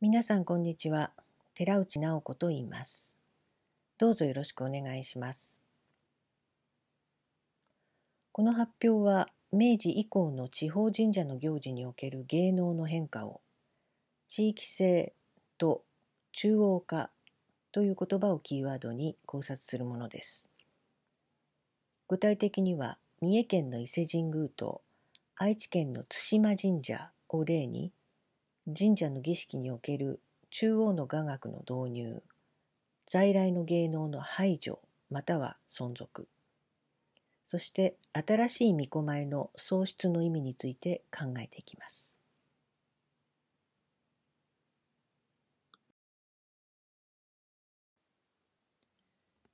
皆さんこんにちは寺内直子と言いますどうぞよろしくお願いしますこの発表は明治以降の地方神社の行事における芸能の変化を地域性と中央化という言葉をキーワードに考察するものです具体的には三重県の伊勢神宮と愛知県の対馬神社を例に神社の儀式における中央の雅楽の導入在来の芸能の排除または存続そして新しい巫女の喪失の意味について考えていきます。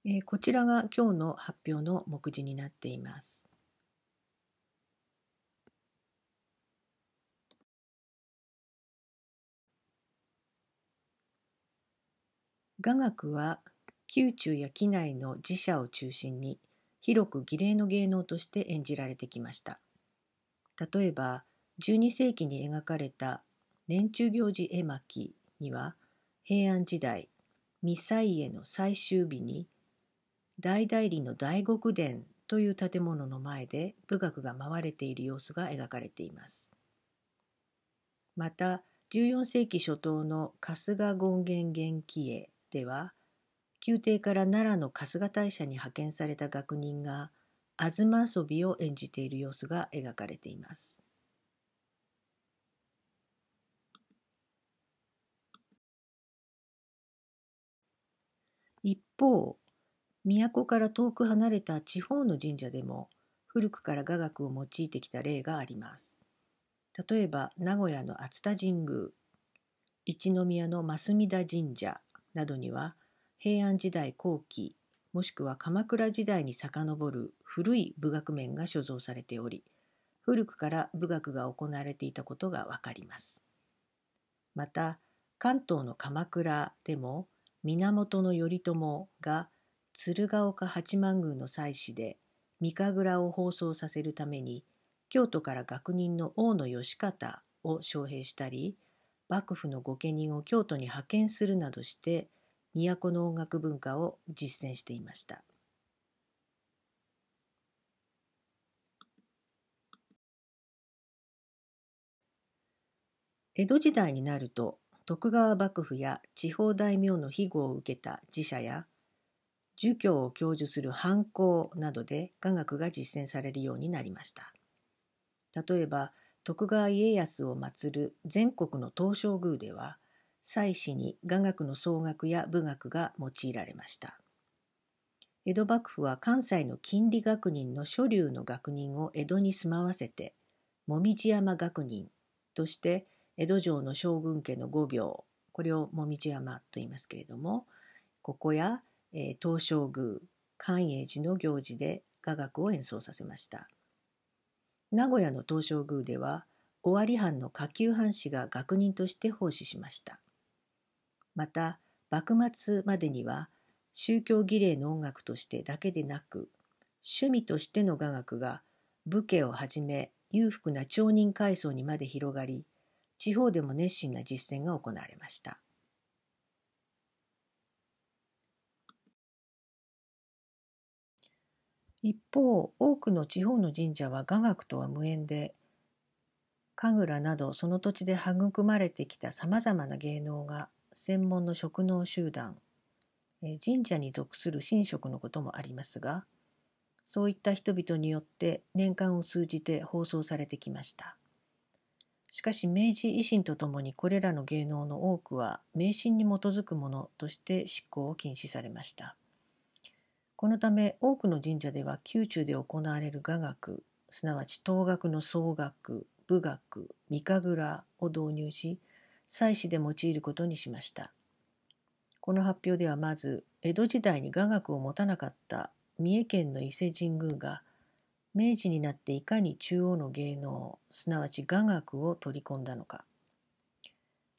えこちらが今日の発表の目次になっています。雅楽は宮中や畿内の寺社を中心に広く儀礼の芸能として演じられてきました例えば12世紀に描かれた年中行事絵巻には平安時代ミサイエの最終日に大代理の大極殿という建物の前で武楽が舞われている様子が描かれています。また14世紀初頭の春日権現元気絵では宮廷から奈良の春日大社に派遣された学人が東遊びを演じている様子が描かれています。一方都から遠く離れた地方の神社でも古くから雅楽を用いてきた例があります。例えば名古屋の熱田神宮一宮の増田神社などには平安時代後期もしくは鎌倉時代に遡る古い武学面が所蔵されており古くから武学が行われていたことがわかります。また関東の鎌倉でも源頼朝が鶴岡八幡宮の祭祀で三神楽を放送させるために京都から学人の大野義方を招聘したり幕府の御家人を京都に派遣するなどして都の音楽文化を実践していました。江戸時代になると徳川幕府や地方大名の庇護を受けた寺社や儒教を教授する藩校などで雅楽が実践されるようになりました。例えば徳川家康を祀る全国の東照宮では祭祀に雅楽の奏楽や舞楽が用いられました江戸幕府は関西の金利学人の諸流の学人を江戸に住まわせて紅葉山学人として江戸城の将軍家の御廟これを紅葉山と言いますけれどもここや、えー、東照宮寛永寺の行事で雅楽を演奏させました。名古屋の東照宮では尾張藩の下級藩士が学人として奉仕しましたまた幕末までには宗教儀礼の音楽としてだけでなく趣味としての雅楽が武家をはじめ裕福な町人階層にまで広がり地方でも熱心な実践が行われました一方多くの地方の神社は雅楽とは無縁で神楽などその土地で育まれてきたさまざまな芸能が専門の職能集団神社に属する神職のこともありますがそういった人々によって年間を通じて放送されてきましたしかし明治維新とともにこれらの芸能の多くは迷信に基づくものとして執行を禁止されましたこのため多くの神社では宮中で行われる雅楽すなわち東学の総学武学三神楽を導入し祭祀で用いることにしました。この発表ではまず江戸時代に雅楽を持たなかった三重県の伊勢神宮が明治になっていかに中央の芸能すなわち雅楽を取り込んだのか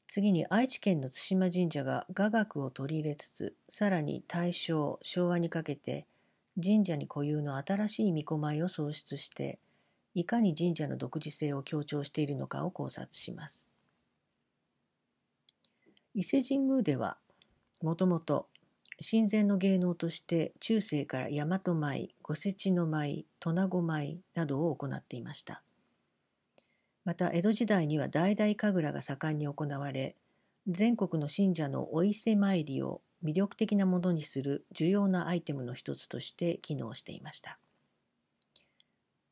次に愛知県の対馬神社が雅楽を取り入れつつ、さらに大正、昭和にかけて神社に固有の新しい巫女舞を創出して、いかに神社の独自性を強調しているのかを考察します。伊勢神宮では、もともと神前の芸能として中世から大和舞、御世知の舞、戸名子舞などを行っていました。また江戸時代には大々神楽が盛んに行われ全国の信者のお伊勢参りを魅力的なものにする重要なアイテムの一つとして機能していました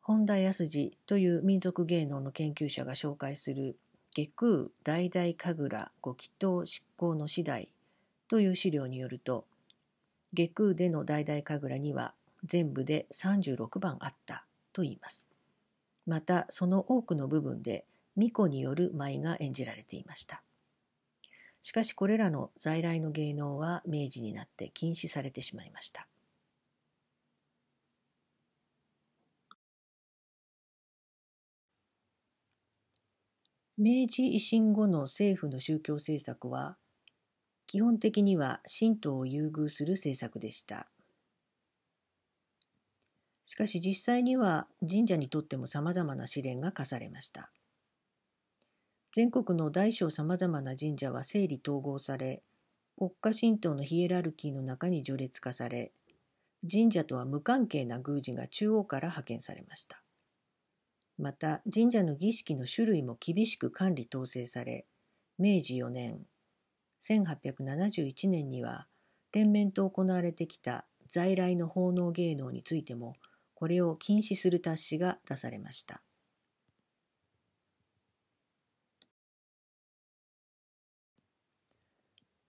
本田康次という民族芸能の研究者が紹介する「下空大々神楽ご祈祷執行の次第」という資料によると下空での大々神楽には全部で36番あったといいますまたその多くの部分で巫女による舞が演じられていましたしかしこれらの在来の芸能は明治になって禁止されてしまいました明治維新後の政府の宗教政策は基本的には神道を優遇する政策でした。しかし実際には神社にとってもさまざまな試練が課されました。全国の大小ざまな神社は整理統合され、国家神道のヒエラルキーの中に序列化され、神社とは無関係な宮司が中央から派遣されました。また神社の儀式の種類も厳しく管理統制され、明治4年、1871年には連綿と行われてきた在来の奉納芸能についてもこれを禁止する達しが出されました。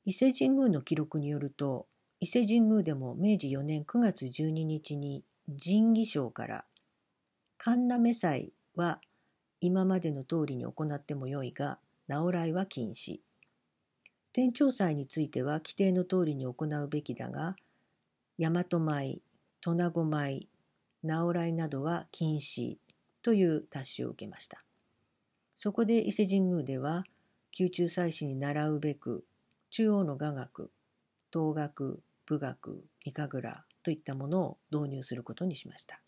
伊勢神宮の記録によると伊勢神宮でも明治4年9月12日に神儀省から神目祭は今までの通りに行ってもよいが直来は禁止天朝祭については規定の通りに行うべきだが大和舞、戸名子舞、直来などは禁止という達しを受けました。そこで伊勢神宮では、宮中祭祀に習うべく、中央の雅楽、東楽、武楽、三神楽といったものを導入することにしました。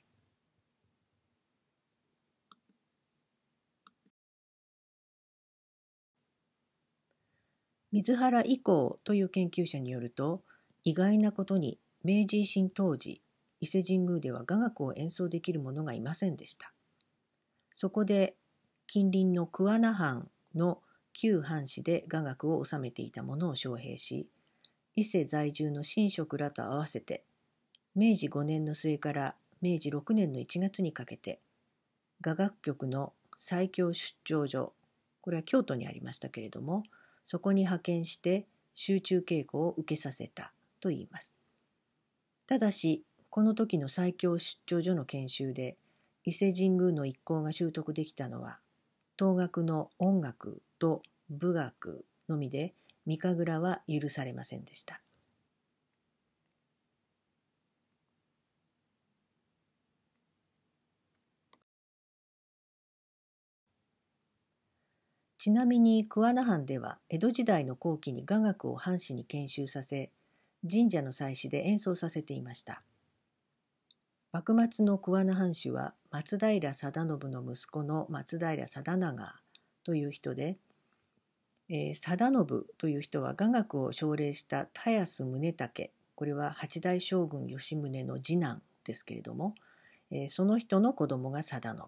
水原以降という研究者によると、意外なことに明治維新当時、伊勢神宮では雅楽を演奏できる者がいませんでした。そこで近隣の桑名藩の旧藩士で雅楽を治めていた者を招聘し、伊勢在住の神職らと合わせて、明治5年の末から明治6年の1月にかけて、雅楽局の最強出張所、これは京都にありましたけれども、そこに派遣して集中稽古を受けさせたといいます。ただし、この時の最強出張所の研修で伊勢神宮の一行が習得できたのは東学の音楽と武学のみで三神楽は許されませんでした。ちなみに桑名藩では江戸時代の後期に雅楽を藩士に研修させ神社の祭祀で演奏させていました。幕末の桑名藩主は松平定信の息子の松平定長という人で、えー、定信という人は雅楽を奨励した田安宗武これは八代将軍吉宗の次男ですけれども、えー、その人の子供が定信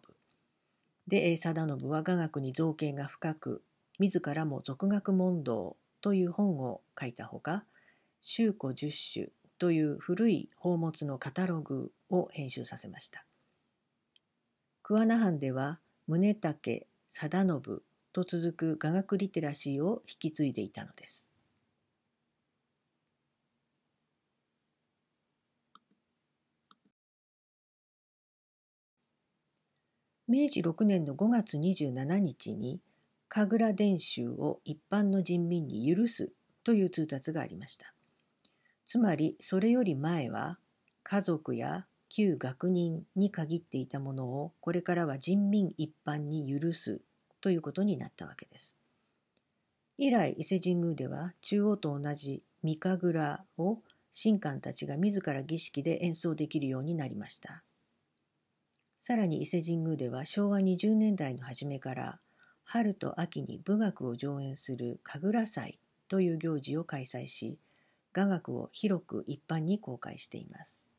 で、え定信は雅楽に造形が深く自らも俗学問答という本を書いたほか「秋古十首」という古い宝物のカタログを編集させました。桑名藩では宗武、貞信と続く雅楽リテラシーを引き継いでいたのです。明治6年の5月27日に神楽伝習を一般の人民に許すという通達がありました。つまりそれより前は家族や旧学人に限っていたものをこれからは人民一般に許すということになったわけです。以来伊勢神宮では中央と同じ御神楽を神官たちが自ら儀式で演奏できるようになりました。さらに伊勢神宮では昭和20年代の初めから春と秋に舞楽を上演する神楽祭という行事を開催し雅楽を広く一般に公開しています。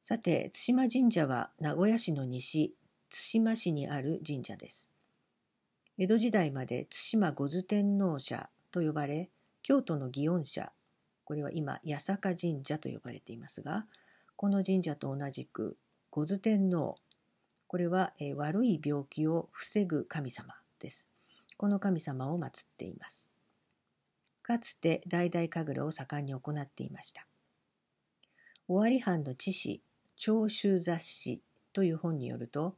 さて、対馬神社は名古屋市の西、対馬市にある神社です。江戸時代まで対馬御頭天皇社と呼ばれ、京都の祇園社、これは今八坂神社と呼ばれていますが、この神社と同じく御頭天皇これは、え悪い病気を防ぐ神様です。この神様を祀っています。かつて大々神楽を盛んに行っていました。尾張藩の知史長州雑誌という本によると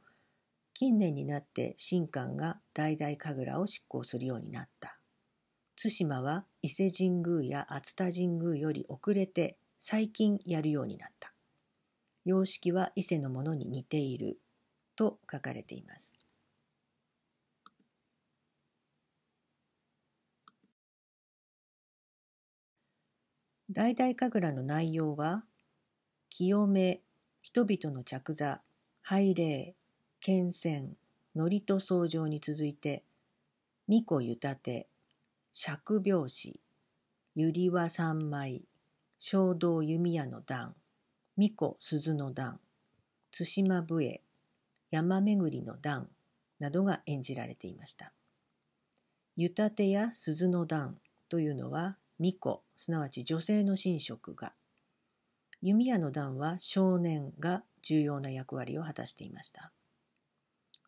近年になって神官が大々神楽を執行するようになった対馬は伊勢神宮や熱田神宮より遅れて最近やるようになった様式は伊勢のものに似ていると書かれています。大々神楽の内容は、清め、人々の着座、拝礼、剣戦、祝と僧正に続いて、巫女ゆたて、釈拍子、ゆりは三枚、衝動弓矢の段、巫女鈴の段、対馬笛、山巡りの段などが演じられていました。湯立てや鈴の段というのは巫女すなわち女性の神職が弓矢の段は少年が重要な役割を果たしていました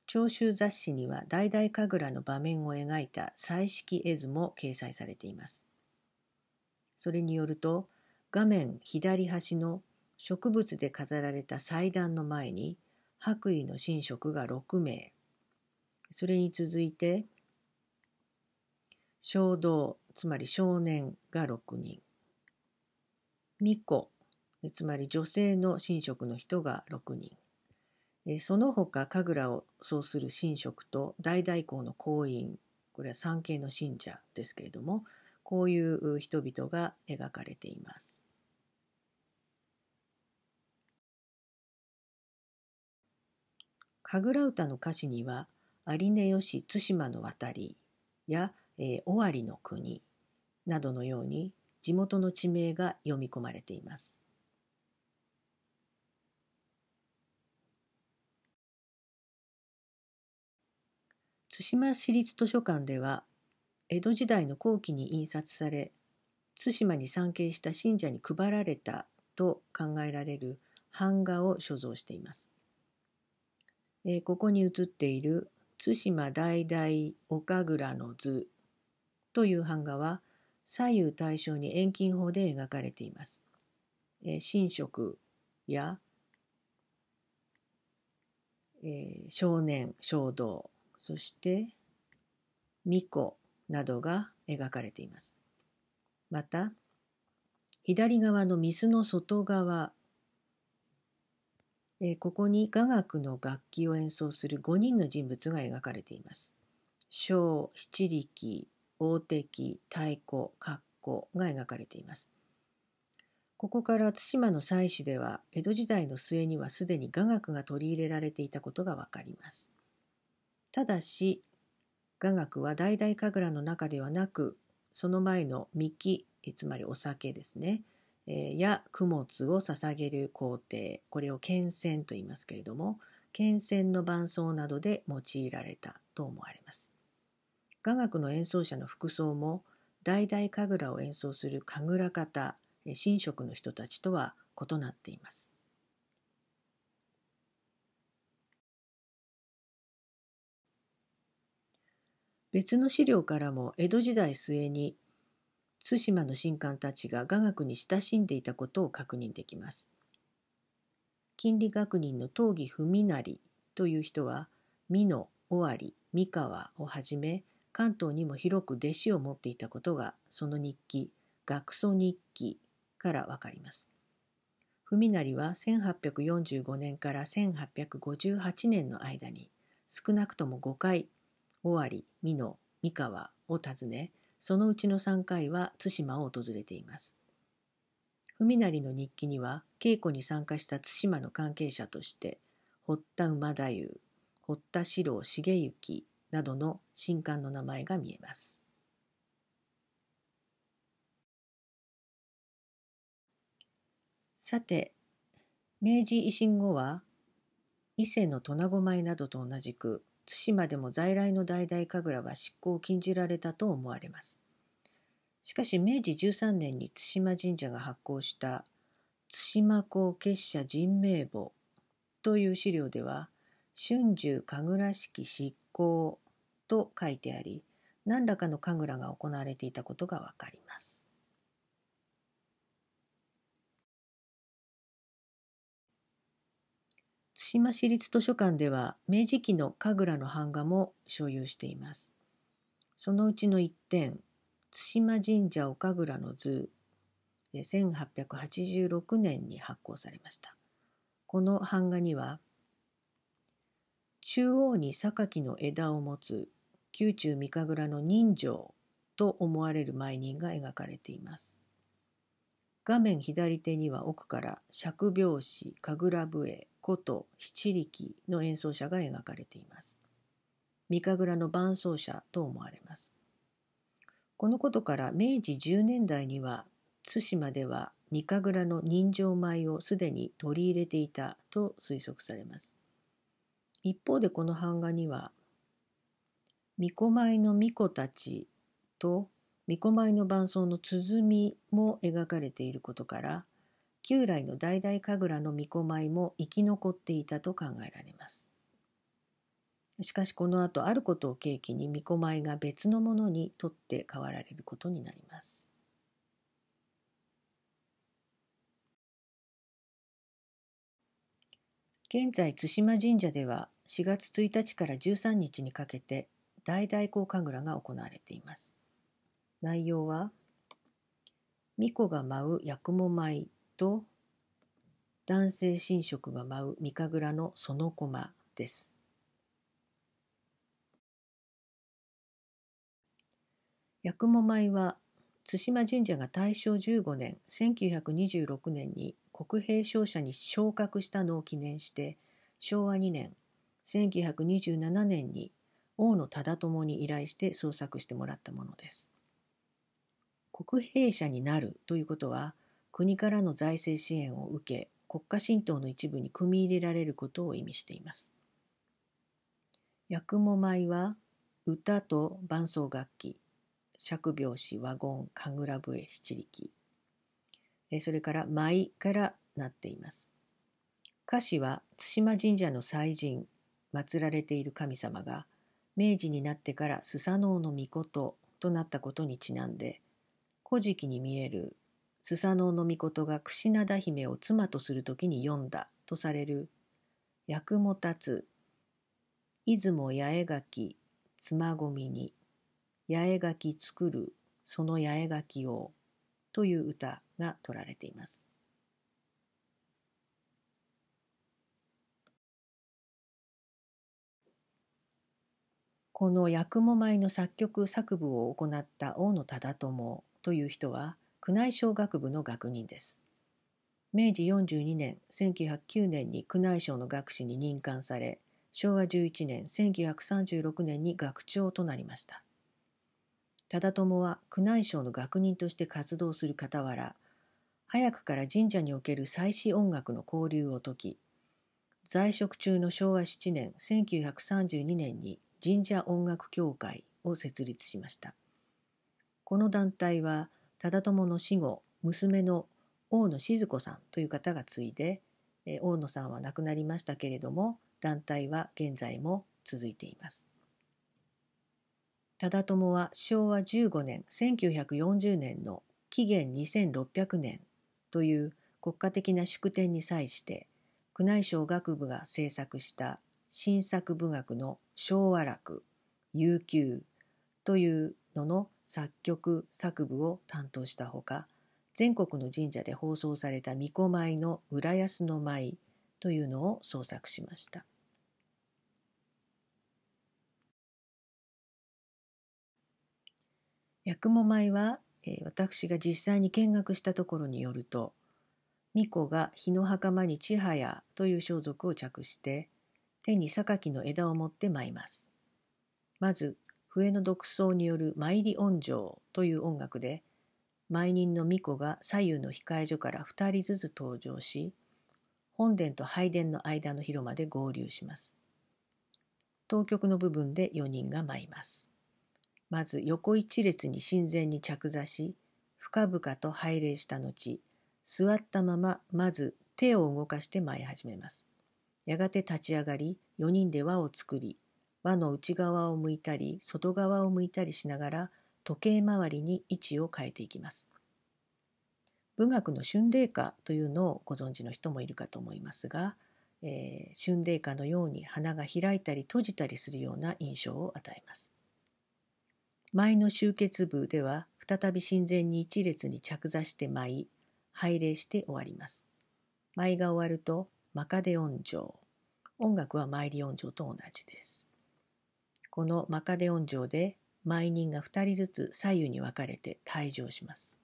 長州雑誌には代々神楽の場面を描いた彩色絵図も掲載されていますそれによると画面左端の植物で飾られた祭壇の前に白衣の神職が6名それに続いて衝動つまり少年が6人巫女つまり女性の神職の人が6人その他神楽をそうする神職と大代行の行員これは三系の信者ですけれどもこういう人々が描かれています。神楽歌の歌詞には「有根吉対馬の渡り」や「えー、尾張の国」などのように地元の地名が読み込まれています。津島市立図書館では江戸時代の後期に印刷され対馬に参詣した信者に配られたと考えられる版画を所蔵しています。えー、ここに写っている対馬代々岡倉の図という版画は左右対称に遠近法で描かれています。えー、神職や、えー、少年衝童そして巫女などが描かれています。また左側の水の外側えここに雅楽の楽器を演奏する5人の人物が描かれています。小七力大敵太鼓括弧が描かれています。ここから対馬の祭祀では江戸時代の末にはすでに雅楽が取り入れられていたことがわかります。ただし雅楽は大々神楽の中ではなくその前の「幹」つまりお酒ですねえや供物を捧げる皇帝これを献銭と言いますけれども献銭の伴奏などで用いられたと思われます雅楽の演奏者の服装も代々神楽を演奏する神楽方神職の人たちとは異なっています別の資料からも江戸時代末に対馬の神官たちが雅楽に親しんでいたことを確認できます。金利学人の東義文成という人は美濃尾張三河をはじめ関東にも広く弟子を持っていたことがその日記学祖日記からわかります。文成は1845年から1858年の間に少なくとも5回尾張美濃三河を訪ねそのうちの3回は対馬を訪れています。文成の日記には稽古に参加した対馬の関係者として堀田馬太夫堀田四郎重行などの新刊の名前が見えます。さて明治維新後は伊勢の米子米などと同じく対馬でも在来の代々神楽は執行を禁じられたと思われます。しかし明治13年に対馬神社が発行した対馬公結社人名簿という資料では春秋神楽式執行と書いてあり何らかの神楽が行われていたことが分かります。島市立図書館では明治期の神楽の版画も所有しています。そのうちの一点、対馬神社お神楽の図1886年に発行されました。この版画には、中央に榊の枝を持つ宮中三神楽の人情と思われる舞人が描かれています。画面左手には奥から釈拍子、神楽笛、琴七力の演奏者が描かれています。三神楽の伴奏者と思われます。このことから明治10年代には対馬では三神楽の人情舞をすでに取り入れていたと推測されます。一方でこの版画には「巫女舞の巫女たち」と「巫女舞の伴奏の鼓」も描かれていることから旧来の代々神楽の巫女舞も生き残っていたと考えられます。しかしこの後あることを契機に巫女舞が別のものに取って代わられることになります。現在対馬神社では4月1日から13日にかけて大々光神楽が行われています。内容は巫女が舞う八雲舞と男性神職が舞う三神楽のその駒です。八雲舞は対馬神社が大正15年1926年に国兵商社に昇格したのを記念して昭和2年1927年に大野忠友に依頼して創作してもらったものです。国兵者になるということは国からの財政支援を受け国家神道の一部に組み入れられることを意味しています。八雲舞は歌と伴奏楽器尺拍子和言神楽笛七力それから舞からなっています。歌詞は対馬神社の祭神祀られている神様が明治になってからスサノオの御事となったことにちなんで古事記に見えるスサノオノミコトが櫛灘姫を妻とする時に読んだとされる「役も立つ」「出雲八重垣妻込みに」「八重垣作るその八重垣を」という歌が取られています。この「八雲舞」の作曲作部を行った大野忠友という人は宮内省学部の学人です。明治42年1909年に宮内省の学士に任官され昭和11年1936年に学長となりました忠友は宮内省の学人として活動する傍ら早くから神社における祭祀音楽の交流を解き在職中の昭和7年1932年に神社音楽協会を設立しましたこの団体は忠友の死後娘の大野静子さんという方が継いで大野さんは亡くなりましたけれども団体は現在も続いています。忠友は昭和15年1940年の紀元2600年という国家的な祝典に際して宮内省学部が制作した新作文学の「昭和楽」「悠久」という野の作曲・作部を担当したほか全国の神社で放送された巫女舞の「浦安の舞」というのを創作しました。八雲舞は、えー、私が実際に見学したところによると巫女が日の袴に千早という装束を着して手に榊の枝を持って舞います。まず笛の独奏による参り音情という音楽で、毎人の巫女が左右の控え所から2人ずつ登場し、本殿と拝殿の間の広間で合流します。当局の部分で4人が舞います。まず横一列に神前に着座し、深々と拝礼した後、座ったまままず手を動かして舞い始めます。やがて立ち上がり、4人で輪を作り、輪の内側を向いたり外側を向いたりしながら時計回りに位置を変えていきます。文学の春麗花というのをご存知の人もいるかと思いますが、えー、春麗花のように花が開いたり閉じたりするような印象を与えます。舞の集結部では再び神前に一列に着座して舞い拝礼して終わります。舞が終わると「マカデ音情」音楽は参り音情と同じです。このマカデオン城で毎人が2人ずつ左右に分かれて退場します。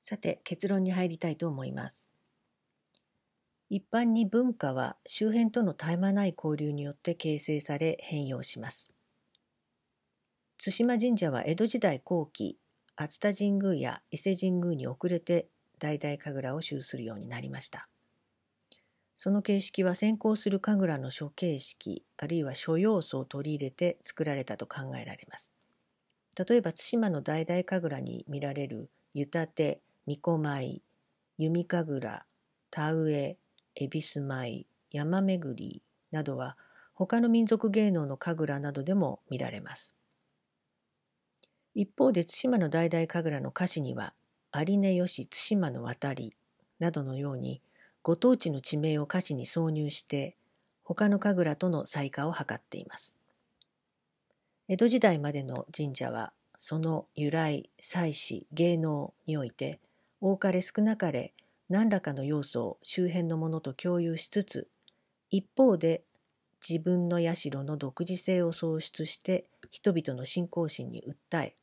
さて結論に入りたいと思います。一般に文化は周辺との絶え間ない交流によって形成され変容します。対馬神社は江戸時代後期熱田神宮や伊勢神宮に遅れて代々神楽を修するようになりました。その形式は先行する神楽の諸形式あるいは諸要素を取り入れて作られたと考えられます。例えば対馬の代々神楽に見られる湯立て、巫女舞、弓神楽、田植え、恵比寿舞、山巡りなどは他の民族芸能の神楽などでも見られます。一方で対馬の代々神楽の歌詞には「有根よし対馬の渡り」などのようにご当地の地名を歌詞に挿入して他の神楽との再化を図っています。江戸時代までの神社はその由来祭祀芸能において多かれ少なかれ何らかの要素を周辺のものと共有しつつ一方で自分の社の独自性を創出して人々の信仰心に訴え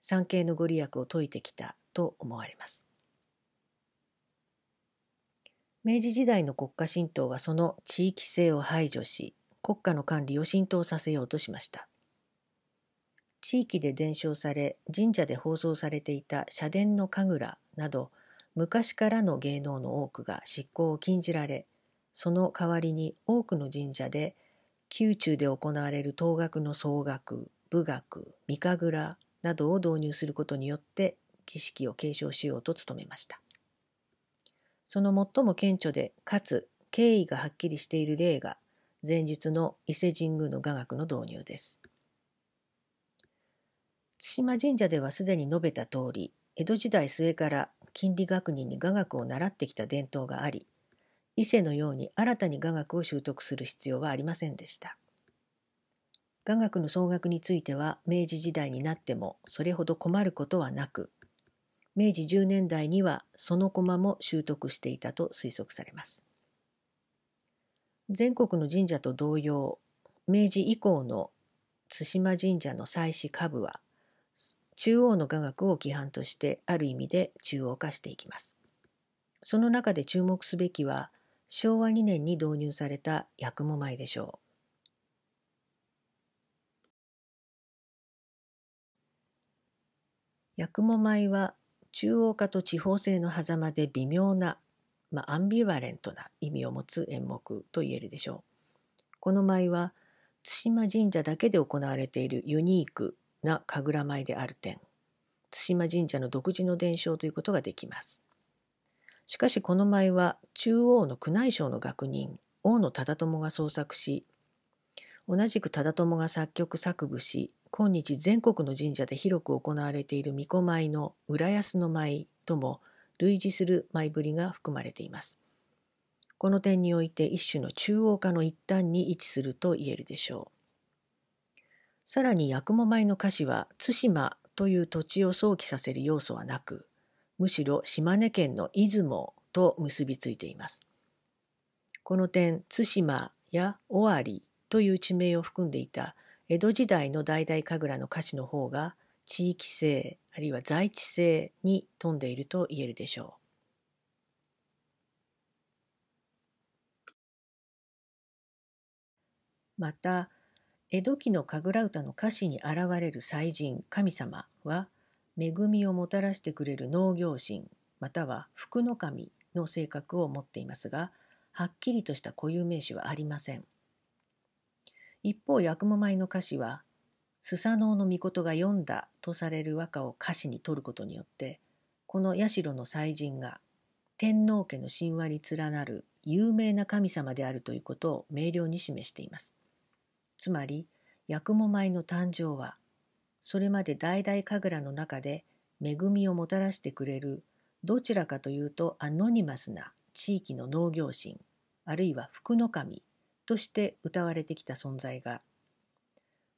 産経のご利益を説いてきたと思われます。明治時代の国家神道はその地域性を排除し、国家の管理を浸透させようとしました。地域で伝承され、神社で放送されていた社殿の神楽など、昔からの芸能の多くが執行を禁じられ、その代わりに多くの神社で、宮中で行われる当学の総学、武学、三神楽などを導入することによって、儀式を継承しようと努めました。その最も顕著でかつ経緯がはっきりしている例が前述の伊勢神宮の雅楽の導入です。津島神社ではすでに述べた通り江戸時代末から金利学人に雅楽を習ってきた伝統があり伊勢のように新たに雅楽を習得する必要はありませんでした。雅楽の総額については明治時代になってもそれほど困ることはなく明治10年代にはその駒も習得していたと推測されます。全国の神社と同様、明治以降の対馬神社の祭祀下部は、中央の雅楽を規範としてある意味で中央化していきます。その中で注目すべきは、昭和2年に導入された八雲舞でしょう。八雲舞は中央化と地方性の狭間で微妙な、まあ、アンビバレントな意味を持つ演目と言えるでしょう。この舞は対馬神社だけで行われているユニークな神楽舞である点対馬神社の独自の伝承ということができます。しかしこの舞は中央の宮内省の学人大野忠友が創作し同じく忠友が作曲作舞し今日全国の神社で広く行われている巫女舞の浦安の舞とも類似する舞ぶりが含まれています。この点において一種の中央化の一端に位置すると言えるでしょう。さらに八雲舞の歌詞は対馬という土地を想起させる要素はなく、むしろ島根県の出雲と結びついています。この点、対馬や尾張という地名を含んでいた江戸時代の大々神楽の歌詞の方が地域性あるいは在地性に富んでいると言えるでしょう。また江戸期の神楽歌の歌詞に現れる祭神神様は恵みをもたらしてくれる農業神または福の神の性格を持っていますがはっきりとした固有名詞はありません。一方、八雲舞の歌詞は、スサノオの御事が読んだとされる和歌を歌詞に取ることによって、この社の祭神が天皇家の神話に連なる有名な神様であるということを明瞭に示しています。つまり、八雲舞の誕生は、それまで代々神楽の中で恵みをもたらしてくれる、どちらかというとアノニマスな地域の農業神、あるいは福の神として歌われてきた存在が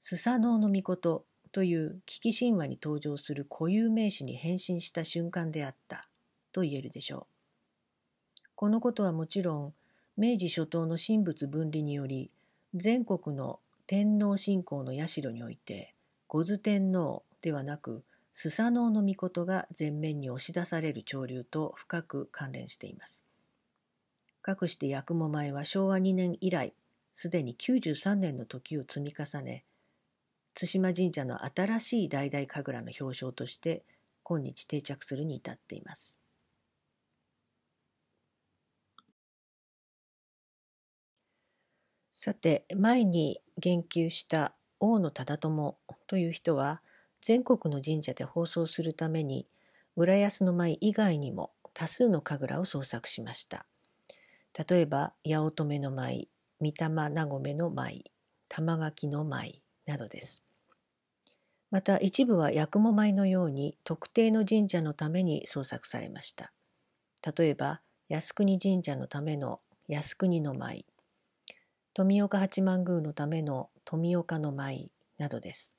スサノオノミコトという危機神話に登場する固有名詞に変身した瞬間であったと言えるでしょう。このことはもちろん明治初頭の神仏分離により全国の天皇信仰の社において五頭天皇ではなくスサノオノミコトが前面に押し出される潮流と深く関連しています。かくして八雲前は昭和2年以来すでに93年の時を積み重ね対馬神社の新しい代々神楽の表彰として今日定着するに至っています。さて前に言及した大野忠友という人は全国の神社で放送するために浦安の舞以外にも多数の神楽を創作しました。例えば八乙女の舞御霊ごめの舞玉垣の舞などです。また一部は八雲舞のように特定の神社のために創作されました。例えば靖国神社のための靖国の舞富岡八幡宮のための富岡の舞などです。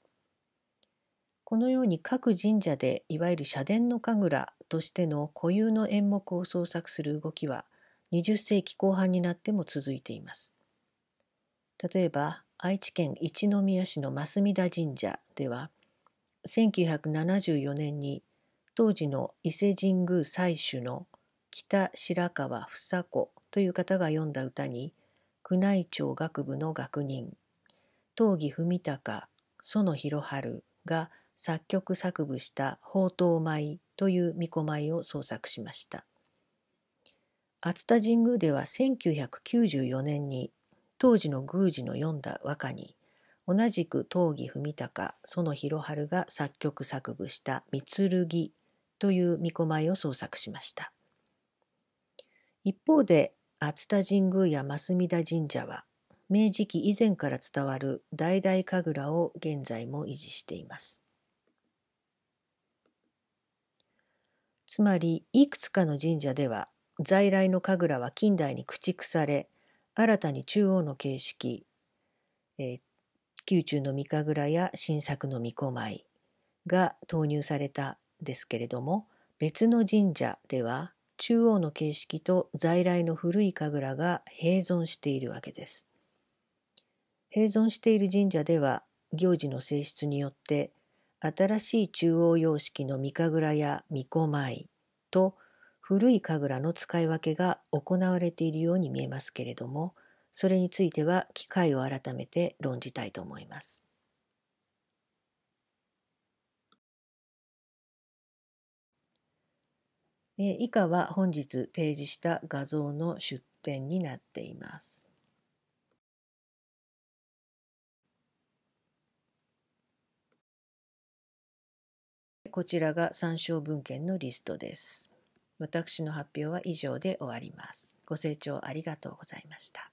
このように各神社でいわゆる社殿の神楽としての固有の演目を創作する動きは20世紀後半になっても続いています。例えば愛知県一宮市の増見田神社では1974年に当時の伊勢神宮祭主の北白川房子という方が詠んだ歌に宮内庁学部の学人東義文隆園広春が作曲作舞した「宝刀舞」という巫女舞を創作しました。熱田神宮では1994年に当時の宮司の読んだ和歌に同じく東義文隆園広春が作曲作舞した「三剣」という巫女舞を創作しました一方で熱田神宮や増田神社は明治期以前から伝わる大々神楽を現在も維持していますつまりいくつかの神社では在来の神楽は近代に駆逐され新たに中央の形式、えー、宮中の御神楽や新作の御子舞が投入されたですけれども別の神社では中央の形式と在来の古い神楽が併存しているわけです。併存している神社では行事の性質によって新しい中央様式の御神楽や御子舞と古い神楽の使い分けが行われているように見えますけれども、それについては機会を改めて論じたいと思います。以下は本日提示した画像の出典になっています。こちらが参照文献のリストです。私の発表は以上で終わります。ご清聴ありがとうございました。